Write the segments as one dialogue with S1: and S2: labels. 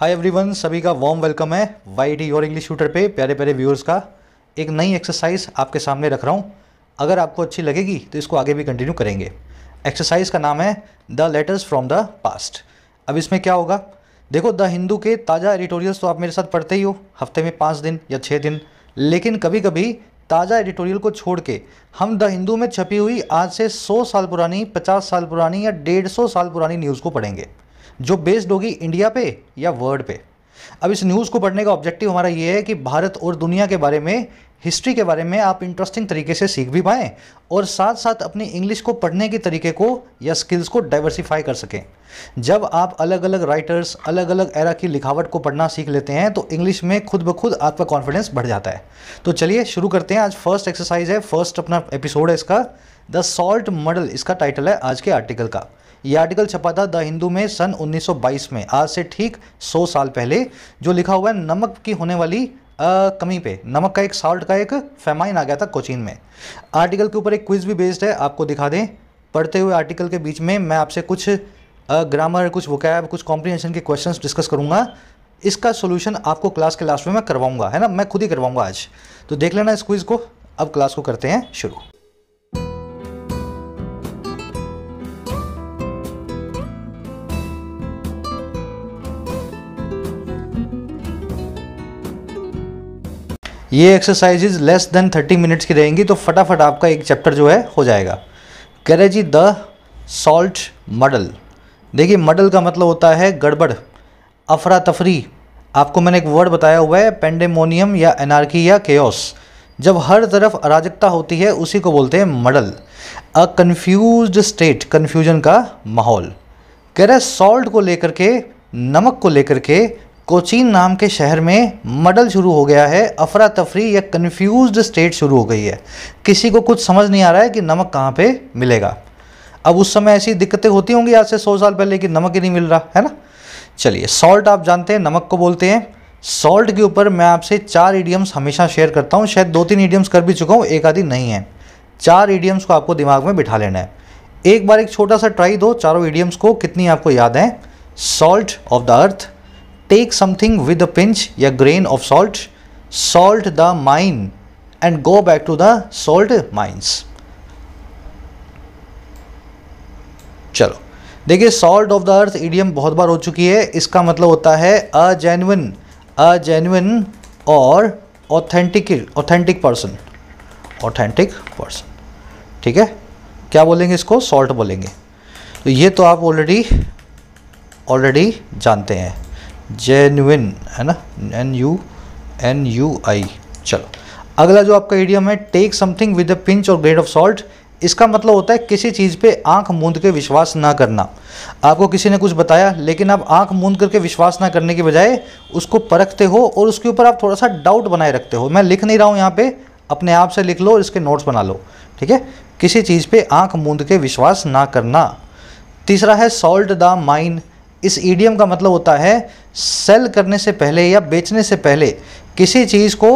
S1: हाय everyone सभी का warm welcome है वाई डी और इंग्लिश शूटर पे प्यारे प्यारे व्यूअर्स का एक नई एक्सरसाइज आपके सामने रख रहा हूँ अगर आपको अच्छी लगेगी तो इसको आगे भी कंटिन्यू करेंगे एक्सरसाइज का नाम है the letters from the past अब इसमें क्या होगा देखो द हिंदू के ताज़ा एडिटोरियल्स तो आप मेरे साथ पढ़ते ही हो हफ्ते में पाँच दिन या छः दिन लेकिन कभी कभी ताज़ा एडिटोरियल को छोड़ के हम द हिंदू में छपी हुई आज से सौ साल पुरानी पचास साल पुरानी या डेढ़ सौ साल पुरानी न्यूज़ को पढ़ेंगे जो बेस्ड होगी इंडिया पे या वर्ल्ड पे अब इस न्यूज़ को पढ़ने का ऑब्जेक्टिव हमारा ये है कि भारत और दुनिया के बारे में हिस्ट्री के बारे में आप इंटरेस्टिंग तरीके से सीख भी पाएँ और साथ साथ अपनी इंग्लिश को पढ़ने के तरीके को या स्किल्स को डाइवर्सिफाई कर सकें जब आप अलग अलग राइटर्स अलग अलग एरा की लिखावट को पढ़ना सीख लेते हैं तो इंग्लिश में खुद ब खुद आपका कॉन्फिडेंस बढ़ जाता है तो चलिए शुरू करते हैं आज फर्स्ट एक्सरसाइज है फर्स्ट अपना एपिसोड है इसका द सॉल्ट मॉडल इसका टाइटल है आज के आर्टिकल का यह आर्टिकल छपा था द हिंदू में सन 1922 में आज से ठीक 100 साल पहले जो लिखा हुआ है नमक की होने वाली आ, कमी पे नमक का एक साल्ट का एक फेमाइन आ गया था कोचीन में आर्टिकल के ऊपर एक क्विज भी बेस्ड है आपको दिखा दें पढ़ते हुए आर्टिकल के बीच में मैं आपसे कुछ ग्रामर कुछ वोकैब कुछ कॉम्प्रीहेंशन के क्वेश्चन डिस्कस करूँगा इसका सोल्यूशन आपको क्लास के लास्ट में मैं करवाऊँगा है ना मैं खुद ही करवाऊँगा आज तो देख लेना इस क्विज़ को अब क्लास को करते हैं शुरू ये exercises less than thirty minutes की रहेंगी तो फटाफट आपका एक चैप्टर जो है हो जाएगा कह रहे जी द सॉल्ट मडल देखिए मडल का मतलब होता है गड़बड़ अफरा तफरी आपको मैंने एक वर्ड बताया हुआ है पेंडेमोनियम या एनार्की या केस जब हर तरफ अराजकता होती है उसी को बोलते हैं muddle a confused state confusion का माहौल कह रहे सॉल्ट को लेकर के नमक को लेकर के कोचीन नाम के शहर में मडल शुरू हो गया है अफरा तफरी या कन्फ्यूज स्टेट शुरू हो गई है किसी को कुछ समझ नहीं आ रहा है कि नमक कहाँ पे मिलेगा अब उस समय ऐसी दिक्कतें होती होंगी आज से सौ साल पहले कि नमक ही नहीं मिल रहा है ना चलिए सॉल्ट आप जानते हैं नमक को बोलते हैं सॉल्ट के ऊपर मैं आपसे चार इडियम्स हमेशा शेयर करता हूँ शायद दो तीन इडियम्स कर भी चुका हूँ एक आदि नहीं है चार इडियम्स को आपको दिमाग में बिठा लेना है एक बार एक छोटा सा ट्राई दो चारों इडियम्स को कितनी आपको याद है salt of the earth take something with a pinch या grain of salt salt the mine and go back to the salt mines चलो देखिए salt of the earth idiom बहुत बार हो चुकी है इसका मतलब होता है अ जेन्युन अ जेन्युन और authentic authentic person authentic person ठीक है क्या बोलेंगे इसको सॉल्ट बोलेंगे तो ये तो आप ऑलरेडी ऑलरेडी जानते हैं जेनुइन है ना N U N U I चलो अगला जो आपका एडियम है take something with a pinch और ग्रेड ऑफ सॉल्ट इसका मतलब होता है किसी चीज़ पे आंख मूंद के विश्वास ना करना आपको किसी ने कुछ बताया लेकिन आप आंख मूंद करके विश्वास ना करने के बजाय उसको परखते हो और उसके ऊपर आप थोड़ा सा डाउट बनाए रखते हो मैं लिख नहीं रहा हूँ यहाँ पे अपने आप से लिख लो और इसके नोट्स बना लो ठीक है किसी चीज़ पे आंख मूंद के विश्वास ना करना तीसरा है सॉल्ट द माइंड इस ईडीएम का मतलब होता है सेल करने से पहले या बेचने से पहले किसी चीज़ को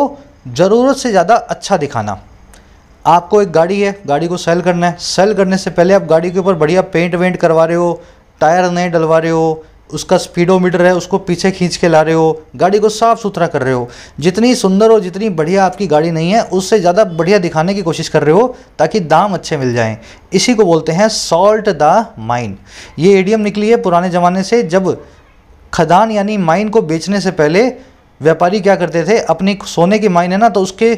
S1: ज़रूरत से ज़्यादा अच्छा दिखाना आपको एक गाड़ी है गाड़ी को सेल करना है सेल करने से पहले आप गाड़ी के ऊपर बढ़िया पेंट वेंट करवा रहे हो टायर नए डलवा रहे हो उसका स्पीडोमीटर है उसको पीछे खींच के ला रहे हो गाड़ी को साफ़ सुथरा कर रहे हो जितनी सुंदर और जितनी बढ़िया आपकी गाड़ी नहीं है उससे ज़्यादा बढ़िया दिखाने की कोशिश कर रहे हो ताकि दाम अच्छे मिल जाएं इसी को बोलते हैं सॉल्ट द माइन ये एडियम निकली है पुराने ज़माने से जब खदान यानी माइन को बेचने से पहले व्यापारी क्या करते थे अपनी सोने की माइन है ना तो उसके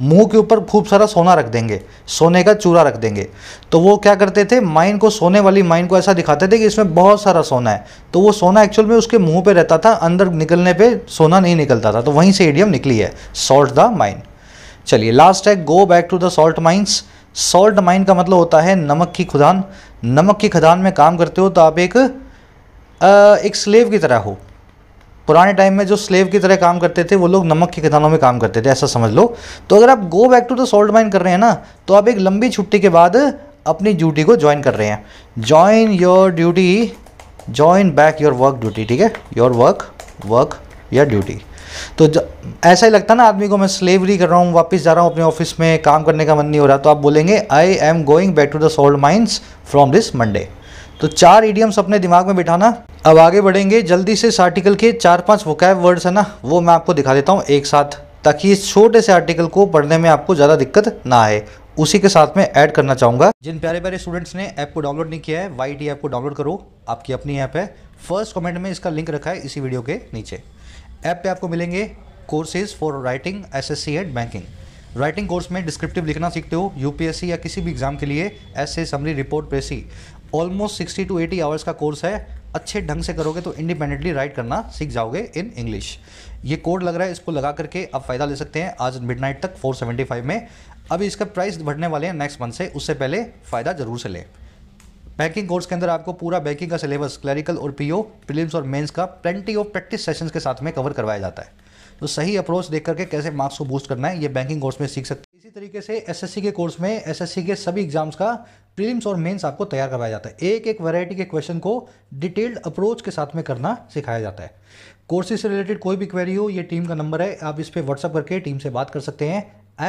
S1: मुंह के ऊपर खूब सारा सोना रख देंगे सोने का चूरा रख देंगे तो वो क्या करते थे माइन को सोने वाली माइन को ऐसा दिखाते थे कि इसमें बहुत सारा सोना है तो वो सोना एक्चुअल में उसके मुंह पे रहता था अंदर निकलने पे सोना नहीं निकलता था तो वहीं से एडियम निकली है सॉल्ट द माइन चलिए लास्ट है go back to the salt mines salt mine का मतलब होता है नमक की खुदान नमक की खदान में काम करते हो तो आप एक, एक स्लेव की तरह हो पुराने टाइम में जो स्लेव की तरह काम करते थे वो लोग नमक के खदानों में काम करते थे ऐसा समझ लो तो अगर आप go back to the salt mine कर रहे हैं ना तो आप एक लंबी छुट्टी के बाद अपनी ड्यूटी को ज्वाइन कर रहे हैं join your duty join back your work duty ठीक है योर वर्क वर्क या ड्यूटी तो ऐसा ही लगता है ना आदमी को मैं स्लेवरी कर रहा हूँ वापस जा रहा हूँ अपने ऑफिस में काम करने का मन नहीं हो रहा तो आप बोलेंगे I am going back to the salt mines from this Monday तो चार ईडियम्स अपने दिमाग में बिठाना अब आगे बढ़ेंगे जल्दी से इस आर्टिकल के चार पांच वोकैब वर्ड्स है ना वो मैं आपको दिखा देता हूँ एक साथ ताकि इस छोटे से आर्टिकल को पढ़ने में आपको ज़्यादा दिक्कत ना आए उसी के साथ में ऐड करना चाहूंगा जिन प्यारे प्यारे स्टूडेंट्स ने ऐप को डाउनलोड नहीं किया है वाई टी ऐप को डाउनलोड करो आपकी अपनी ऐप है फर्स्ट कमेंट में इसका लिंक रखा है इसी वीडियो के नीचे ऐप पे आपको मिलेंगे courses for writing S S and banking writing course में डिस्क्रिप्टिव लिखना सीखते हो यूपीएससी या किसी भी एग्जाम के लिए essay summary report precis almost sixty two eighty hours का कोर्स है अच्छे ढंग से करोगे तो इंडिपेंडेंटली राइट करना सीख जाओगे इन इंग्लिश ये कोड लग रहा है इसको लगा करके आप फ़ायदा ले सकते हैं आज मिडनाइट तक 475 में अभी इसका प्राइस बढ़ने वाले हैं नेक्स्ट मंथ से उससे पहले फ़ायदा ज़रूर से लें बैंकिंग कोर्स के अंदर आपको पूरा बैंकिंग का सिलेबस क्लरिकल और पीओ प्रीलिम्स और मेंस का प्लेंटी ऑफ प्रैक्टिस सेशंस के साथ में कवर करवाया जाता है तो सही अप्रोच देख करके कैसे मार्क्स को बूस्ट करना है ये बैंकिंग कोर्स में सीख सकते हैं इसी तरीके से एसएससी के कोर्स में एसएससी के सभी एग्जाम्स का प्रीलिम्स और मेंस आपको तैयार करवाया जाता है एक एक वैरायटी के क्वेश्चन को डिटेल्ड अप्रोच के साथ में करना सिखाया जाता है कोर्सेज से रिलेटेड कोई भी क्वेरी हो ये टीम का नंबर है आप इस पर व्हाट्सअप करके टीम से बात कर सकते हैं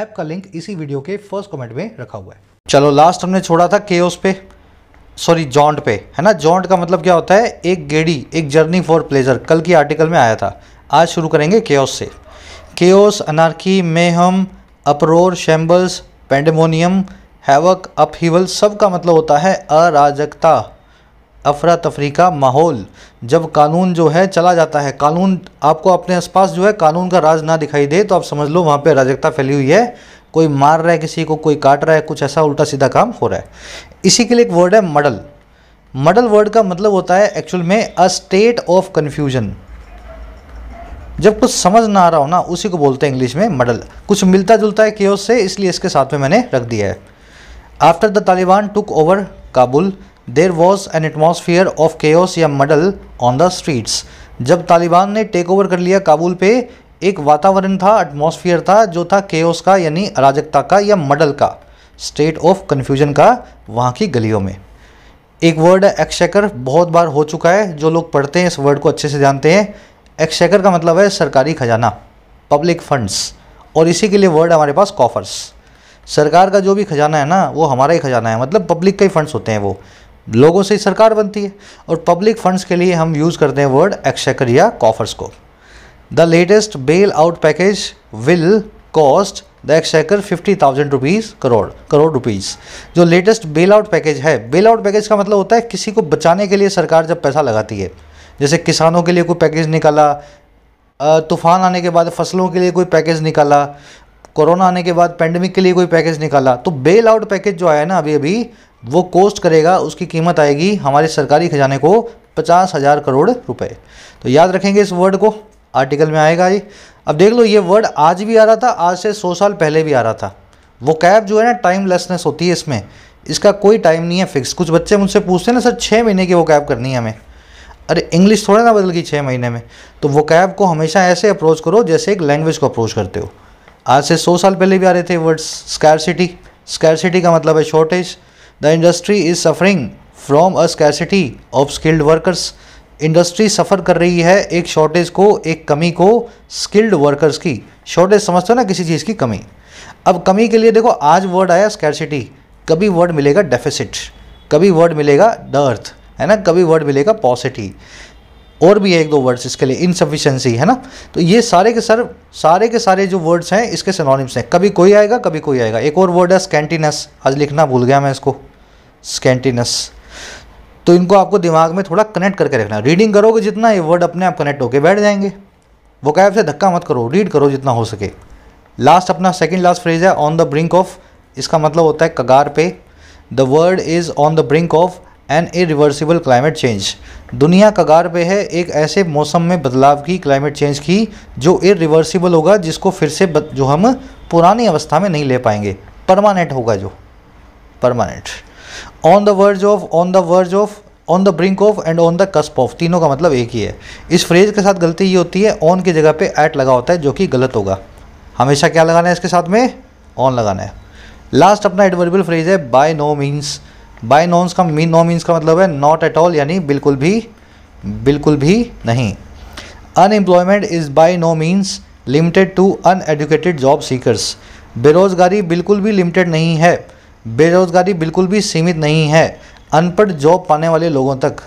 S1: ऐप का लिंक इसी वीडियो के फर्स्ट कमेंट में रखा हुआ है चलो लास्ट हमने छोड़ा था के पे सॉरी जॉन्ट पे है ना जॉन्ट का मतलब क्या होता है एक गेड़ी एक जर्नी फॉर प्लेजर कल की आर्टिकल में आया था आज शुरू करेंगे केओस से chaos अनारकी mayhem अप्रोर shambles pandemonium havoc upheaval सब का मतलब होता है अराजकता अफरा तफरी का माहौल जब कानून जो है चला जाता है कानून आपको अपने आसपास जो है कानून का राज ना दिखाई दे तो आप समझ लो वहाँ पे अराजकता फैली हुई है कोई मार रहा है किसी को कोई काट रहा है कुछ ऐसा उल्टा सीधा काम हो रहा है इसी के लिए एक वर्ड है मडल मडल वर्ड का मतलब होता है एक्चुअल में अ स्टेट ऑफ कन्फ्यूजन जब कुछ समझ ना आ रहा हो ना उसी को बोलते हैं इंग्लिश में मडल कुछ मिलता जुलता है केस से इसलिए इसके साथ में मैंने रख दिया है after the Taliban took over Kabul there was an atmosphere of chaos या मडल ऑन द स्ट्रीट्स जब तालिबान ने टेक ओवर कर लिया काबुल पे एक वातावरण था एटमोसफियर था जो था केओस का यानी अराजकता का या मडल का स्टेट ऑफ कन्फ्यूजन का वहाँ की गलियों में एक वर्ड है एक्शेकर बहुत बार हो चुका है जो लोग पढ़ते हैं इस वर्ड को अच्छे से जानते हैं एक्शेकर का मतलब है सरकारी खजाना पब्लिक फंड्स और इसी के लिए वर्ड हमारे पास कॉफर्स सरकार का जो भी खजाना है ना वो हमारा ही खजाना है मतलब पब्लिक का ही फंड्स होते हैं वो लोगों से ही सरकार बनती है और पब्लिक फंड्स के लिए हम यूज़ करते हैं वर्ड एक्सचेकर या कॉफर्स को the latest bailout package will cost the exchequer fifty thousand rupees crore crore rupees जो लेटेस्ट बेल आउट पैकेज है बेल आउट पैकेज का मतलब होता है किसी को बचाने के लिए सरकार जब पैसा लगाती है जैसे किसानों के लिए कोई पैकेज निकाला तूफान आने के बाद फसलों के लिए कोई पैकेज निकाला कोरोना आने के बाद पेंडेमिक के लिए कोई पैकेज निकाला तो बेल आउट पैकेज जो आया ना अभी अभी वो कोस्ट करेगा उसकी कीमत आएगी हमारे सरकारी खजाने को पचास हज़ार करोड़ रुपए तो याद रखेंगे इस वर्ड को आर्टिकल में आएगा ये अब देख लो ये वर्ड आज भी आ रहा था आज से सौ साल पहले भी आ रहा था वो कैब जो है ना टाइमलेसनेस होती है इसमें इसका कोई टाइम नहीं है फिक्स कुछ बच्चे मुझसे पूछते हैं ना सर छः महीने की वो कैब करनी है हमें अरे इंग्लिश थोड़ा ना बदल गई छः महीने में तो वो कैब को हमेशा ऐसे अप्रोच करो जैसे एक लैंग्वेज को अप्रोच करते हो आज से सौ साल पहले भी आ रहे थे वर्ड्स स्कैरसिटी स्कैरसिटी का मतलब है shortage the industry is suffering from a scarcity of skilled workers industry suffer कर रही है एक शॉर्टेज को एक कमी को स्किल्ड वर्कर्स की शॉर्टेज समझते हो ना किसी चीज़ की कमी अब कमी के लिए देखो आज वर्ड आया स्कैरसिटी कभी वर्ड मिलेगा डेफिसिट कभी वर्ड मिलेगा द अर्थ है ना कभी वर्ड मिलेगा पॉसिटी और भी एक दो वर्ड्स इसके लिए इनसफिशेंसी है ना तो ये सारे के सर सारे के सारे जो वर्ड्स हैं इसके सिनोनिम्स हैं कभी कोई आएगा कभी कोई आएगा एक और वर्ड है स्कैंटिनस आज लिखना भूल गया मैं इसको स्कैंटिनस तो इनको आपको दिमाग में थोड़ा कनेक्ट करके रखना रीडिंग करोगे जितना ये वर्ड अपने आप कनेक्ट होकर बैठ जाएंगे वो कैब से धक्का मत करो रीड करो जितना हो सके लास्ट अपना सेकेंड लास्ट फ्रेज है ऑन द ब्रिंक ऑफ इसका मतलब होता है कगार पे the word is on the brink of and irreversible climate change दुनिया कगार पे है एक ऐसे मौसम में बदलाव की क्लाइमेट चेंज की जो इरिवर्सिबल होगा जिसको फिर से बद, जो हम पुरानी अवस्था में नहीं ले पाएंगे परमानेंट होगा जो permanent on the verge of on the verge of on the brink of and on the cusp of तीनों का मतलब एक ही है इस फ्रेज के साथ गलती ये होती है ऑन की जगह पे ऐट लगा होता है जो कि गलत होगा हमेशा क्या लगाना है इसके साथ में ऑन लगाना है लास्ट अपना एडवर्बल फ्रेज है by no means by no means का मीन नो मीन्स का मतलब है नॉट एट ऑल यानी बिल्कुल भी बिल्कुल भी नहीं unemployment is by no means limited to uneducated job seekers बेरोज़गारी बिल्कुल भी लिमिटेड नहीं है बेरोज़गारी बिल्कुल भी सीमित नहीं है अनपढ़ जॉब पाने वाले लोगों तक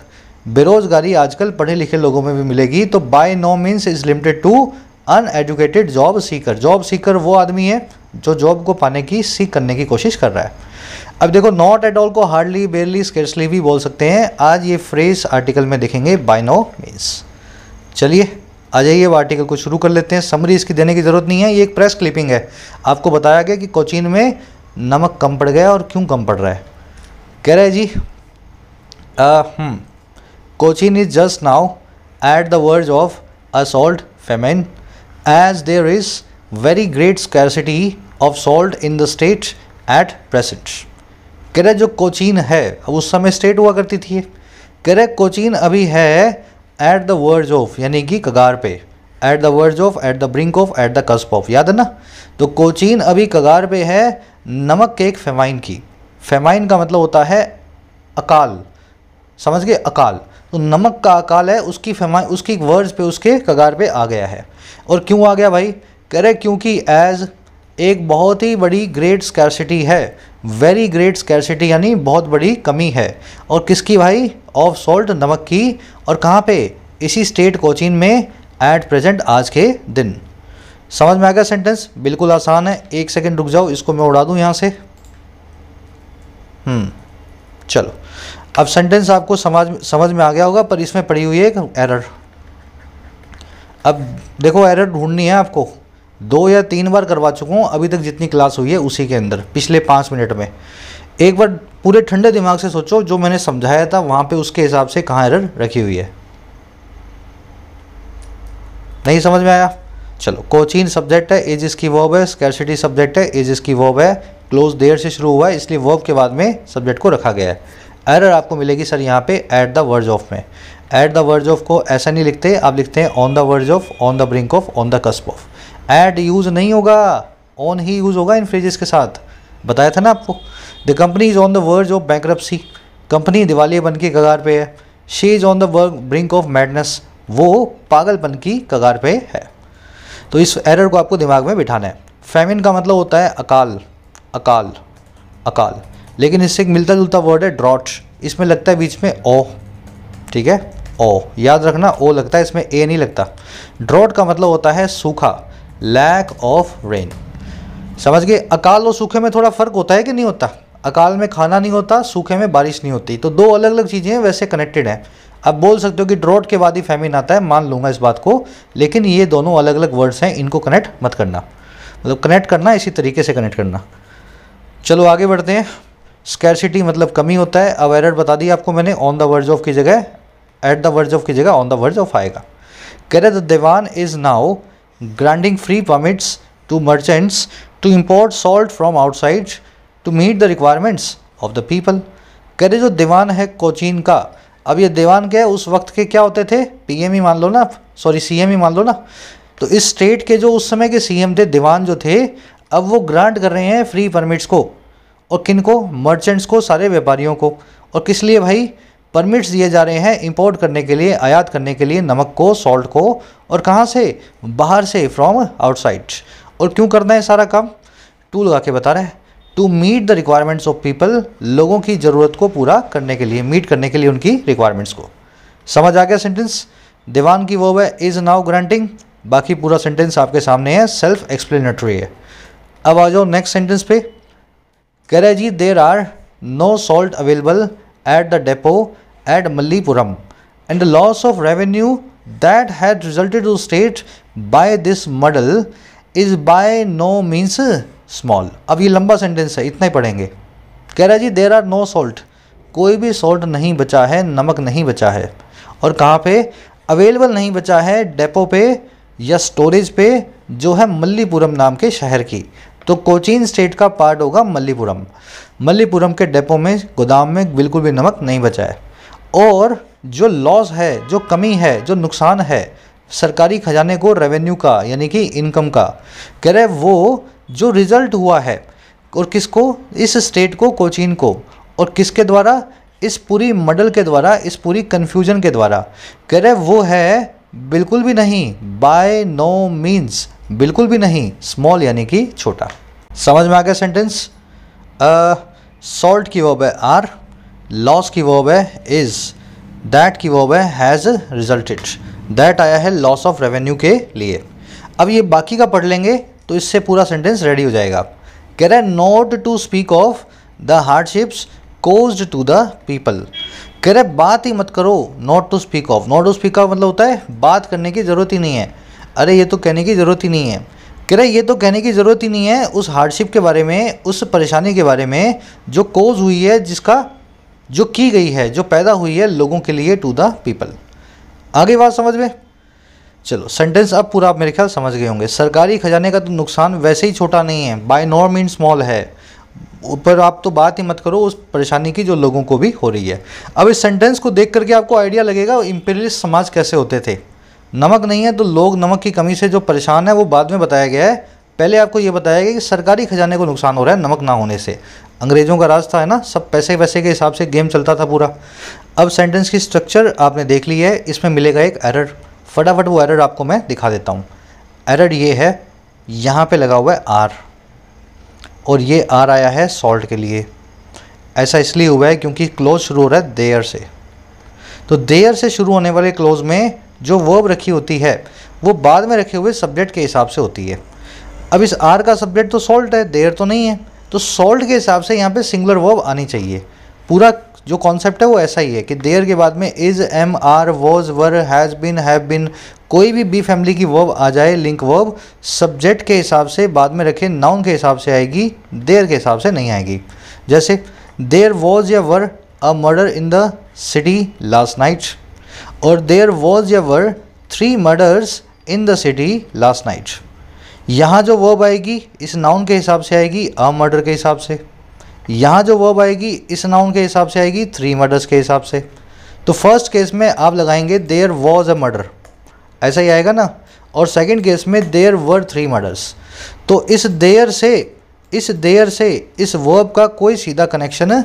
S1: बेरोज़गारी आजकल पढ़े लिखे लोगों में भी मिलेगी तो by no means is limited to uneducated job seeker job seeker वो आदमी है जो जॉब को पाने की सीख करने की कोशिश कर रहा है अब देखो नॉट एट ऑल को हार्डली बेरली स्केर्सली भी बोल सकते हैं आज ये फ्रेज आर्टिकल में देखेंगे बाय नो मीन्स चलिए आ जाइए अब आर्टिकल को शुरू कर लेते हैं समरी इसकी देने की ज़रूरत नहीं है ये एक प्रेस क्लिपिंग है आपको बताया गया कि कोचीन में नमक कम पड़ गया और क्यों कम पड़ रहा है कह रहे जी hmm, Cochin is just now at the verge of a salt famine as there is very great scarcity of salt in the state at presents कह रहे जो कोचीन है अब उस समय स्टेट हुआ करती थी कह रहे कोचीन अभी है एट द वर्ज ऑफ यानी कि कगार पे at the verge of at the brink of at the cusp of याद है ना तो कोचीन अभी कगार पे है नमक के एक फेमाइन की फेमाइन का मतलब होता है अकाल समझ गए अकाल तो नमक का अकाल है उसकी फेमा उसकी वर्ज पे उसके कगार पे आ गया है और क्यों आ गया भाई कह रहे क्योंकि एज एक बहुत ही बड़ी ग्रेट स्कैरसिटी है वेरी ग्रेट स्कैरसिटी यानी बहुत बड़ी कमी है और किसकी भाई ऑफ सॉल्ट नमक की और कहाँ पे इसी स्टेट कोचिन में एट प्रेजेंट आज के दिन समझ में आ गया सेंटेंस बिल्कुल आसान है एक सेकंड रुक जाओ इसको मैं उड़ा दूँ यहाँ से हम्म, चलो अब सेंटेंस आपको समझ समझ में आ गया होगा पर इसमें पड़ी हुई है एक एरर अब देखो एरर ढूंढनी है आपको दो या तीन बार करवा चुका हूँ अभी तक जितनी क्लास हुई है उसी के अंदर पिछले पाँच मिनट में एक बार पूरे ठंडे दिमाग से सोचो जो मैंने समझाया था वहाँ पे उसके हिसाब से कहाँ एरर रखी हुई है नहीं समझ में आया चलो कोचिन सब्जेक्ट है एज इसकी वर्ब है स्कैरसिटी सब्जेक्ट है एज इसकी वर्ब है क्लोज देर से शुरू हुआ है इसलिए वर्ब के बाद में सब्जेक्ट को रखा गया है एरर आपको मिलेगी सर यहाँ पे एट द वर्ज ऑफ में एट द वर्ज ऑफ को ऐसा नहीं लिखते आप लिखते हैं on the verge of on the brink of on the cusp of at use नहीं होगा ऑन ही यूज़ होगा इन फ्रेजेस के साथ बताया था ना आपको the company is on the verge of bank company दिवालिया बन की कगार पे है she is on the verge brink of madness वो पागलपन की कगार पे है तो इस एरर को आपको दिमाग में बिठाना है फेमिन का मतलब होता है अकाल अकाल अकाल लेकिन इससे एक मिलता जुलता वर्ड है ड्रॉट इसमें लगता है बीच में ओ ठीक है ओ याद रखना ओ लगता है इसमें ए नहीं लगता ड्रॉट का मतलब होता है सूखा लैक ऑफ रेन समझ गए अकाल और सूखे में थोड़ा फ़र्क होता है कि नहीं होता अकाल में खाना नहीं होता सूखे में बारिश नहीं होती तो दो अलग अलग चीज़ें वैसे कनेक्टेड हैं अब बोल सकते हो कि ड्रॉट के बाद ही फैमिन आता है मान लूंगा इस बात को लेकिन ये दोनों अलग अलग वर्ड्स हैं इनको कनेक्ट मत करना मतलब कनेक्ट करना इसी तरीके से कनेक्ट करना चलो आगे बढ़ते हैं स्कैरसिटी मतलब कमी होता है अब एरर बता दी आपको मैंने ऑन द वर्ज ऑफ की जगह एट द वर्ज ऑफ की जगह ऑन द वर्ज ऑफ आएगा कह रहे the Dewan is now granting free permits to merchants to import salt from outside to meet the requirements of the people. कह रहे जो दीवान है कोचीन का अब ये दीवान क्या है उस वक्त के क्या होते थे पी एम ही मान लो ना आप सॉरी एम ही मान लो ना तो इस स्टेट के जो उस समय के सी एम थे दीवान जो थे अब वो ग्रांट कर रहे हैं फ्री परमिट्स को और किन को मर्चेंट्स को सारे व्यापारियों को और किस लिए भाई परमिट्स दिए जा रहे हैं इंपोर्ट करने के लिए आयात करने के लिए नमक को सॉल्ट को और कहाँ से बाहर से फ्रॉम आउटसाइड और क्यों करना है सारा काम टू लगा के बता रहे हैं to meet the requirements of people लोगों की ज़रूरत को पूरा करने के लिए मीट करने के लिए उनकी रिक्वायरमेंट्स को समझ आ गया सेंटेंस दीवान की वो है इज़ नाउ ग्रांटिंग बाकी पूरा सेंटेंस आपके सामने है सेल्फ एक्सप्लेनेटरी है अब आ जाओ नेक्स्ट सेंटेंस पे कह रहे जी there are no salt available at the depot at Mallipuram and the loss of revenue that had resulted to the state by this muddle is by no means small. अब ये लंबा sentence है इतना ही पढ़ेंगे कह रहा जी देर आर नो सॉल्ट कोई भी सॉल्ट नहीं बचा है नमक नहीं बचा है और कहाँ पे अवेलेबल नहीं बचा है डेपो पे या स्टोरेज पे जो है मल्लीपुरम नाम के शहर की तो कोचीन स्टेट का पार्ट होगा मल्लीपुरम मल्लीपुरम के डेपो में गोदाम में बिल्कुल भी नमक नहीं बचा है और जो लॉस है जो कमी है जो नुकसान है सरकारी खजाने को रेवेन्यू का यानी कि इनकम का कह रहे वो जो रिजल्ट हुआ है और किसको इस स्टेट को कोचीन को और किसके द्वारा इस पूरी मॉडल के द्वारा इस पूरी कन्फ्यूजन के द्वारा कह रहे वो है बिल्कुल भी नहीं बाय नो मीन्स बिल्कुल भी नहीं स्मॉल यानी कि छोटा समझ में आ गया सेंटेंस सॉल्ट की वर्ब है आर लॉस की वर्ब है इज दैट की वर्ब है हैज़ रिजल्टेड दैट आया है लॉस ऑफ रेवेन्यू के लिए अब ये बाकी का पढ़ लेंगे तो इससे पूरा सेंटेंस रेडी हो जाएगा कह रहे not to speak of the hardships caused to the people कह रहे बात ही मत करो not to speak of not to speak of मतलब होता है बात करने की ज़रूरत ही नहीं है अरे ये तो कहने की ज़रूरत ही नहीं है कह रहे ये तो कहने की ज़रूरत ही नहीं है उस हार्डशिप के बारे में उस परेशानी के बारे में जो कोज हुई है जिसका जो की गई है जो पैदा हुई है लोगों के लिए टू द पीपल आगे बात समझ में चलो सेंटेंस अब पूरा आप मेरे ख्याल समझ गए होंगे सरकारी खजाने का तो नुकसान वैसे ही छोटा नहीं है बाय नॉर मीन स्मॉल है ऊपर आप तो बात ही मत करो उस परेशानी की जो लोगों को भी हो रही है अब इस सेंटेंस को देख करके आपको आइडिया लगेगा इम्पेरियलिस्ट समाज कैसे होते थे नमक नहीं है तो लोग नमक की कमी से जो परेशान है वो बाद में बताया गया है पहले आपको ये बताया गया कि सरकारी खजाने को नुकसान हो रहा है नमक ना होने से अंग्रेज़ों का राज था है ना सब पैसे वैसे के हिसाब से गेम चलता था पूरा अब सेंटेंस की स्ट्रक्चर आपने देख ली है इसमें मिलेगा एक एरर फटाफट वो एरर आपको मैं दिखा देता हूँ एरर ये है यहाँ पे लगा हुआ है आर और ये आर आया है सॉल्ट के लिए ऐसा इसलिए हुआ है क्योंकि क्लोज शुरू हो रहा है देयर से तो देयर से शुरू होने वाले क्लोज में जो वर्ब रखी होती है वो बाद में रखे हुए सब्जेक्ट के हिसाब से होती है अब इस आर का सब्जेक्ट तो सॉल्ट है देर तो नहीं है तो सॉल्ट के हिसाब से यहाँ पे सिंगुलर वर्ब आनी चाहिए पूरा जो कॉन्सेप्ट है वो ऐसा ही है कि देर के बाद में is am are was were has been have been कोई भी बी फैमिली की वर्ब आ जाए लिंक वर्ब सब्जेक्ट के हिसाब से बाद में रखे नाउन के हिसाब से आएगी देर के हिसाब से नहीं आएगी जैसे देर वॉज या were a murder in the city last night और there was were three murders in the city last night यहाँ जो वर्ब आएगी इस नाउन के हिसाब से आएगी अ मर्डर के हिसाब से यहाँ जो वर्ब आएगी इस नाउन के हिसाब से आएगी थ्री मर्डर्स के हिसाब से तो फर्स्ट केस में आप लगाएंगे देयर वॉज अ मर्डर ऐसा ही आएगा ना और सेकेंड केस में देयर वर थ्री मर्डर्स तो इस देयर से इस देयर से इस वर्ब का कोई सीधा कनेक्शन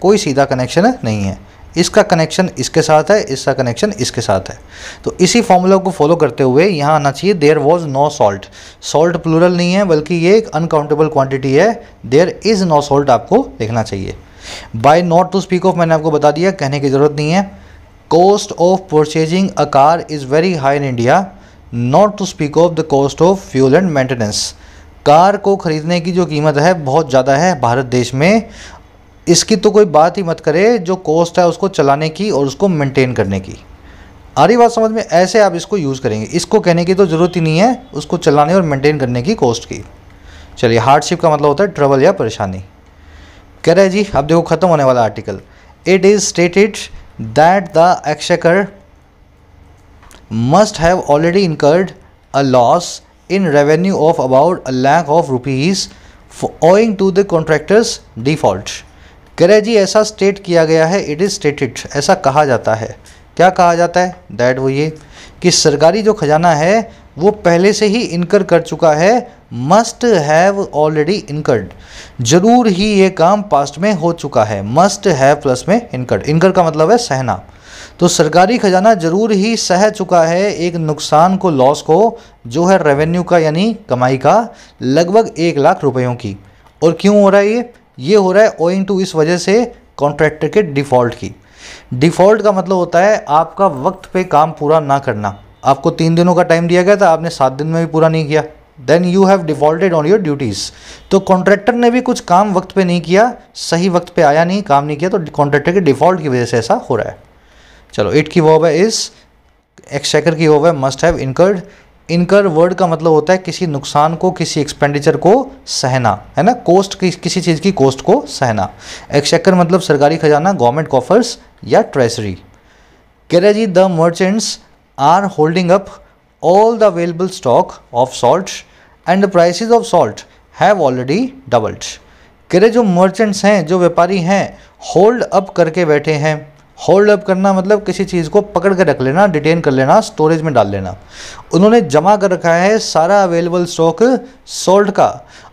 S1: कोई सीधा कनेक्शन नहीं है इसका कनेक्शन इसके साथ है इसका कनेक्शन इसके साथ है तो इसी फॉर्मूला को फॉलो करते हुए यहाँ आना चाहिए there was no salt salt plural नहीं है बल्कि ये एक अनकाउंटेबल क्वांटिटी है देयर इज़ नो सॉल्ट आपको देखना चाहिए by not to speak of मैंने आपको बता दिया कहने की ज़रूरत नहीं है cost of purchasing a car is very high in India not to speak of the cost of fuel and maintenance car को ख़रीदने की जो कीमत है बहुत ज़्यादा है भारत देश में इसकी तो कोई बात ही मत करे जो कॉस्ट है उसको चलाने की और उसको मेंटेन करने की आ रही बात समझ में ऐसे आप इसको यूज़ करेंगे इसको कहने की तो ज़रूरत ही नहीं है उसको चलाने और मेंटेन करने की कॉस्ट की चलिए हार्डशिप का मतलब होता है ट्रबल या परेशानी कह रहे जी अब देखो ख़त्म होने वाला article it is stated that the exchequer must have already incurred a loss in revenue of about a lakh of rupees owing to the contractors default कह रहे जी ऐसा स्टेट किया गया है इट इज़ स्टेटेड ऐसा कहा जाता है क्या कहा जाता है दैट वो ये कि सरकारी जो खजाना है वो पहले से ही इनकर कर चुका है मस्ट हैव ऑलरेडी इनकर्ड जरूर ही ये काम पास्ट में हो चुका है मस्ट हैव प्लस में इनकर्ड इनकर का मतलब है सहना तो सरकारी खजाना जरूर ही सह चुका है एक नुकसान को लॉस को जो है रेवेन्यू का यानी कमाई का लगभग एक लाख रुपयों की और क्यों हो रहा है ये ये हो रहा है ओइंग टू इस वजह से कॉन्ट्रैक्टर के डिफ़ॉल्ट की डिफ़ॉल्ट का मतलब होता है आपका वक्त पे काम पूरा ना करना आपको तीन दिनों का टाइम दिया गया था आपने सात दिन में भी पूरा नहीं किया then you have defaulted on your duties तो कॉन्ट्रैक्टर ने भी कुछ काम वक्त पे नहीं किया सही वक्त पे आया नहीं काम नहीं किया तो कॉन्ट्रैक्टर के डिफॉल्ट की वजह से ऐसा हो रहा है चलो इट की वो है इस एक्सचेकर की वो है must have incurred incur word का मतलब होता है किसी नुकसान को किसी एक्सपेंडिचर को सहना है ना कोस्ट कि, किसी चीज़ की कोस्ट को सहना एक्सचेकर मतलब सरकारी खजाना गवर्नमेंट कॉफर्स या ट्रेजरी कह रहे जी the merchants are holding up all the available stock of salt and the price of salt have already doubled कह रहे जो मर्चेंट्स हैं जो व्यापारी हैं होल्ड अप करके बैठे हैं होल्ड अप करना मतलब किसी चीज़ को पकड़ कर रख लेना डिटेन कर लेना स्टोरेज में डाल लेना उन्होंने जमा कर रखा है सारा अवेलेबल स्टॉक सॉल्ट का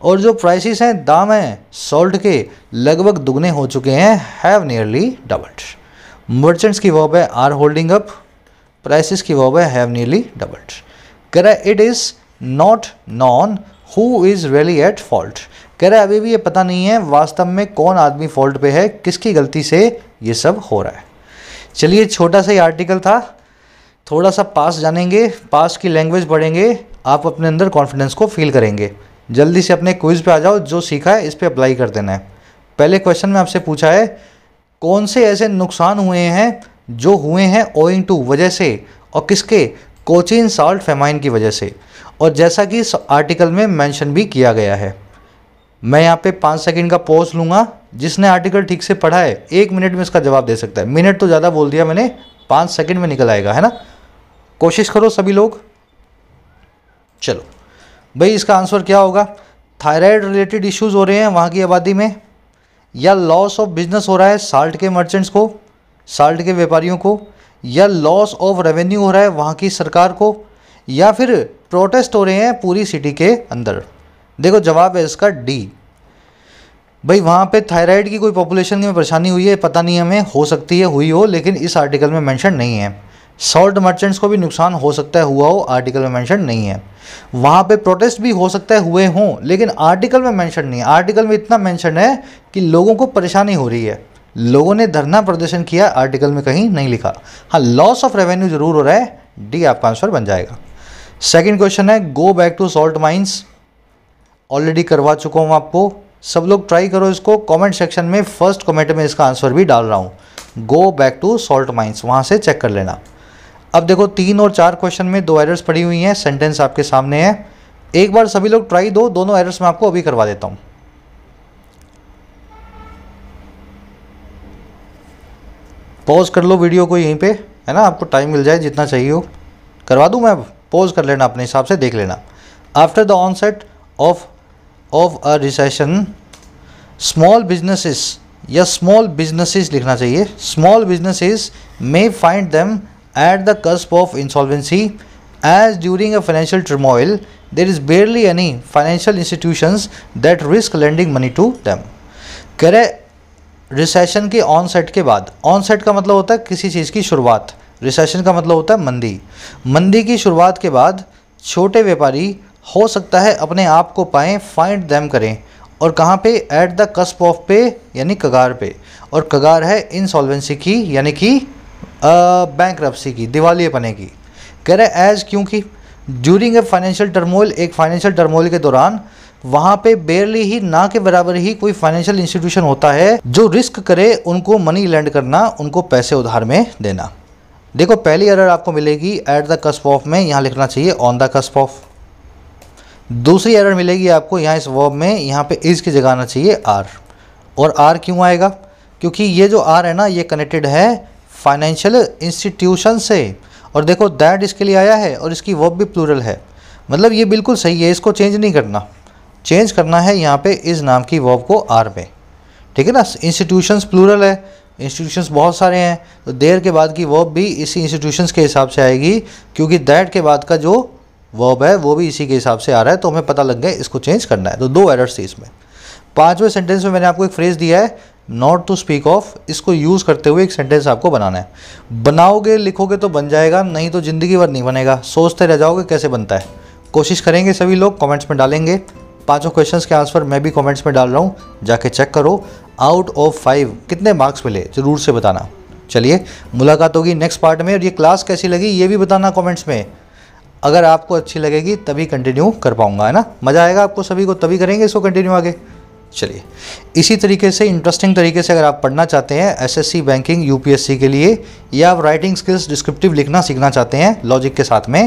S1: और जो प्राइसेस हैं दाम हैं सॉल्ट के लगभग दुगने हो चुके हैं हैव नियरली डबल्ड मर्चेंट्स की वॉब है आर होल्डिंग अप प्राइसिस की वॉब हैव नियरली डबल्ड कह रहा है it is not known who is really at fault कह रहा है अभी भी ये पता नहीं है वास्तव में कौन आदमी फॉल्ट पे है किसकी गलती से ये सब हो रहा है चलिए छोटा सा ही आर्टिकल था थोड़ा सा पास जानेंगे पास की लैंग्वेज बढ़ेंगे आप अपने अंदर कॉन्फिडेंस को फील करेंगे जल्दी से अपने क्विज़ पे आ जाओ जो सीखा है इस पर अप्लाई कर देना है पहले क्वेश्चन में आपसे पूछा है कौन से ऐसे नुकसान हुए हैं जो हुए हैं ओइंग टू वजह से और किसके कोचिन साल्ट फेमाइन की वजह से और जैसा कि इस आर्टिकल में मेंशन भी किया गया है मैं यहाँ पे पाँच सेकंड का पोज लूँगा जिसने आर्टिकल ठीक से पढ़ा है एक मिनट में इसका जवाब दे सकता है मिनट तो ज़्यादा बोल दिया मैंने पाँच सेकंड में निकल आएगा है ना कोशिश करो सभी लोग चलो भाई इसका आंसर क्या होगा थायराइड रिलेटेड इश्यूज़ हो रहे हैं वहाँ की आबादी में या लॉस ऑफ बिजनेस हो रहा है साल्ट के मर्चेंट्स को साल्ट के व्यापारियों को या लॉस ऑफ रेवेन्यू हो रहा है वहाँ की सरकार को या फिर प्रोटेस्ट हो रहे हैं पूरी सिटी के अंदर देखो जवाब है इसका डी भाई वहाँ पे थायराइड की कोई पॉपुलेशन की परेशानी हुई है पता नहीं हमें हो सकती है हुई हो लेकिन इस आर्टिकल में मेंशन नहीं है सॉल्ट मर्चेंट्स को भी नुकसान हो सकता है हुआ हो आर्टिकल में मेंशन नहीं है वहाँ पे प्रोटेस्ट भी हो सकता है हुए हों लेकिन आर्टिकल में मेंशन नहीं है आर्टिकल में इतना मेंशन है कि लोगों को परेशानी हो रही है लोगों ने धरना प्रदर्शन किया आर्टिकल में कहीं नहीं लिखा हाँ लॉस ऑफ रेवेन्यू जरूर हो रहा है डी आपका आंसर बन जाएगा सेकेंड क्वेश्चन है go back to salt mines already करवा चुका हूँ आपको सब लोग ट्राई करो इसको कमेंट सेक्शन में फर्स्ट कमेंट में इसका आंसर भी डाल रहा हूँ go back to salt mines वहाँ से चेक कर लेना अब देखो तीन और चार क्वेश्चन में दो एरर्स पड़ी हुई हैं सेंटेंस आपके सामने है एक बार सभी लोग ट्राई दो दोनों एरर्स मैं आपको अभी करवा देता हूँ पॉज कर लो वीडियो को यहीं पे है ना आपको टाइम मिल जाए जितना चाहिए हो करवा दूँ मैं अब पॉज कर लेना अपने हिसाब से देख लेना after the onset of of a recession small businesses या स्मॉल बिजनेसिस लिखना चाहिए small businesses may find them at the cusp of insolvency as during a financial turmoil there is barely any financial institutions that risk lending money to them कह रहे recession के on set के बाद on set का मतलब होता है किसी चीज़ की शुरुआत रिसेशन का मतलब होता है मंदी मंदी की शुरुआत के बाद छोटे व्यापारी हो सकता है अपने आप को पाएँ फाइंड दैम करें और कहाँ पे एट द कस्प ऑफ पे यानी कगार पे और कगार है इंसॉल्वेंसी की यानी कि बैंक की दिवालियापने की कह रहे हैं एज क्योंकि जूरिंग ए फाइनेंशियल टर्मोल एक फाइनेंशियल टर्मोल के दौरान वहाँ पे बेरली ही ना के बराबर ही कोई फाइनेंशियल इंस्टीट्यूशन होता है जो रिस्क करे उनको मनी लैंड करना उनको पैसे उधार में देना देखो पहली अरर आपको मिलेगी एट द कस्प ऑफ में यहाँ लिखना चाहिए ऑन द कस्प ऑफ दूसरी एरर मिलेगी आपको यहाँ इस वर्ब में यहाँ पे इज़ की जगह आना चाहिए आर और आर क्यों आएगा क्योंकि ये जो आर है ना ये कनेक्टेड है फाइनेंशियल इंस्टीट्यूशन से और देखो दैट इसके लिए आया है और इसकी वर्ब भी प्लूरल है मतलब ये बिल्कुल सही है इसको चेंज नहीं करना चेंज करना है यहाँ पे इस नाम की वर्ब को आर में ठीक है ना इंस्टीट्यूशंस प्लूरल है इंस्टीट्यूशंस बहुत सारे हैं तो देर के बाद की वर्ब भी इसी इंस्टीट्यूशंस के हिसाब से आएगी क्योंकि दैट के बाद का जो वर्ब है वो भी इसी के हिसाब से आ रहा है तो हमें पता लग गया इसको चेंज करना है तो दो एडर्स थी इसमें पांचवें सेंटेंस में मैंने आपको एक फ्रेज़ दिया है नॉट टू स्पीक ऑफ इसको यूज़ करते हुए एक सेंटेंस आपको बनाना है बनाओगे लिखोगे तो बन जाएगा नहीं तो ज़िंदगी भर नहीं बनेगा सोचते रह जाओगे कैसे बनता है कोशिश करेंगे सभी लोग कॉमेंट्स में डालेंगे पाँचों क्वेश्चन के आंसर मैं भी कॉमेंट्स में डाल रहा हूँ जाके चेक करो आउट ऑफ फाइव कितने मार्क्स मिले ज़रूर से बताना चलिए मुलाकात होगी नेक्स्ट पार्ट में और ये क्लास कैसी लगी ये भी बताना कॉमेंट्स में अगर आपको अच्छी लगेगी तभी कंटिन्यू कर पाऊँगा है ना मज़ा आएगा आपको सभी को तभी करेंगे इसको कंटिन्यू आगे चलिए इसी तरीके से इंटरेस्टिंग तरीके से अगर आप पढ़ना चाहते हैं एसएससी बैंकिंग यूपीएससी के लिए या आप राइटिंग स्किल्स डिस्क्रिप्टिव लिखना सीखना चाहते हैं लॉजिक के साथ में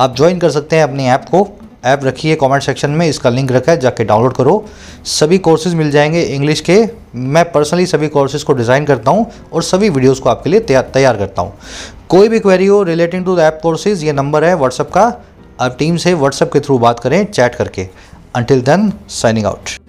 S1: आप ज्वाइन कर सकते हैं अपनी ऐप को ऐप रखिए कमेंट सेक्शन में इसका लिंक रखा है जाके डाउनलोड करो सभी कोर्सेज मिल जाएंगे इंग्लिश के मैं पर्सनली सभी कोर्सेज को डिज़ाइन करता हूँ और सभी वीडियोज़ को आपके लिए तैयार करता हूँ कोई भी क्वेरी हो relating to the app courses ये नंबर है व्हाट्सअप का आप टीम से व्हाट्सअप के थ्रू बात करें चैट करके अंटिल देन साइनिंग आउट